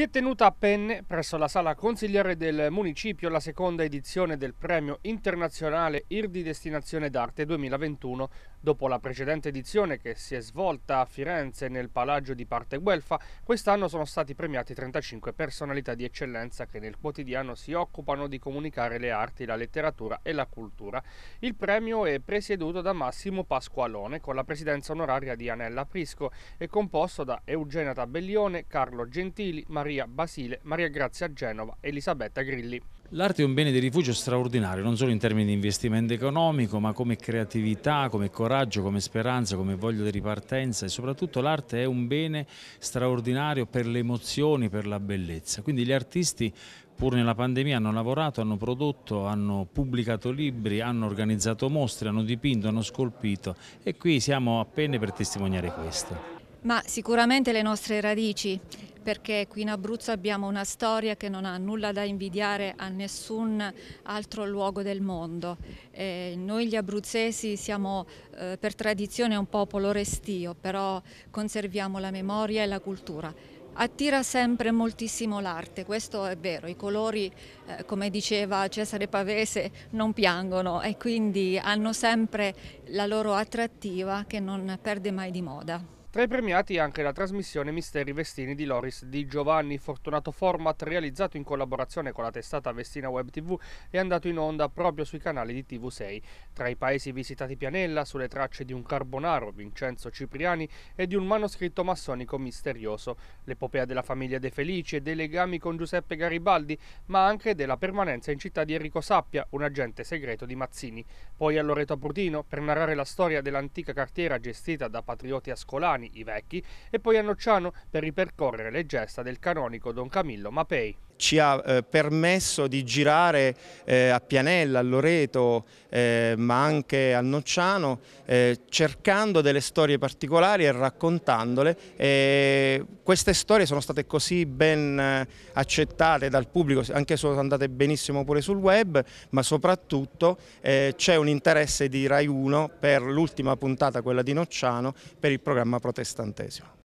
Si è tenuta a Penne, presso la sala consigliere del municipio, la seconda edizione del premio internazionale IRDI Destinazione d'Arte 2021 Dopo la precedente edizione che si è svolta a Firenze nel Palagio di Parte Guelfa, quest'anno sono stati premiati 35 personalità di eccellenza che nel quotidiano si occupano di comunicare le arti, la letteratura e la cultura. Il premio è presieduto da Massimo Pasqualone con la presidenza onoraria di Anella Prisco e composto da Eugenia Tabellione, Carlo Gentili, Maria Basile, Maria Grazia Genova e Elisabetta Grilli. L'arte è un bene di rifugio straordinario, non solo in termini di investimento economico, ma come creatività, come coraggio, come speranza, come voglia di ripartenza e soprattutto l'arte è un bene straordinario per le emozioni, per la bellezza. Quindi gli artisti pur nella pandemia hanno lavorato, hanno prodotto, hanno pubblicato libri, hanno organizzato mostre, hanno dipinto, hanno scolpito e qui siamo appena per testimoniare questo. Ma sicuramente le nostre radici, perché qui in Abruzzo abbiamo una storia che non ha nulla da invidiare a nessun altro luogo del mondo. Eh, noi gli abruzzesi siamo eh, per tradizione un popolo restio, però conserviamo la memoria e la cultura. Attira sempre moltissimo l'arte, questo è vero, i colori, eh, come diceva Cesare Pavese, non piangono e quindi hanno sempre la loro attrattiva che non perde mai di moda. Tra i premiati anche la trasmissione Misteri Vestini di Loris Di Giovanni, fortunato format realizzato in collaborazione con la testata Vestina Web TV e andato in onda proprio sui canali di TV6. Tra i paesi visitati Pianella, sulle tracce di un carbonaro, Vincenzo Cipriani, e di un manoscritto massonico misterioso, l'epopea della famiglia De Felici e dei legami con Giuseppe Garibaldi, ma anche della permanenza in città di Enrico Sappia, un agente segreto di Mazzini. Poi a Loreto Brutino, per narrare la storia dell'antica cartiera gestita da patrioti ascolani, romani i vecchi e poi a Nocciano per ripercorrere le gesta del canonico Don Camillo Mapei ci ha eh, permesso di girare eh, a Pianella, a Loreto, eh, ma anche a Nocciano, eh, cercando delle storie particolari e raccontandole. E queste storie sono state così ben eh, accettate dal pubblico, anche se sono andate benissimo pure sul web, ma soprattutto eh, c'è un interesse di Rai 1 per l'ultima puntata, quella di Nocciano, per il programma protestantesimo.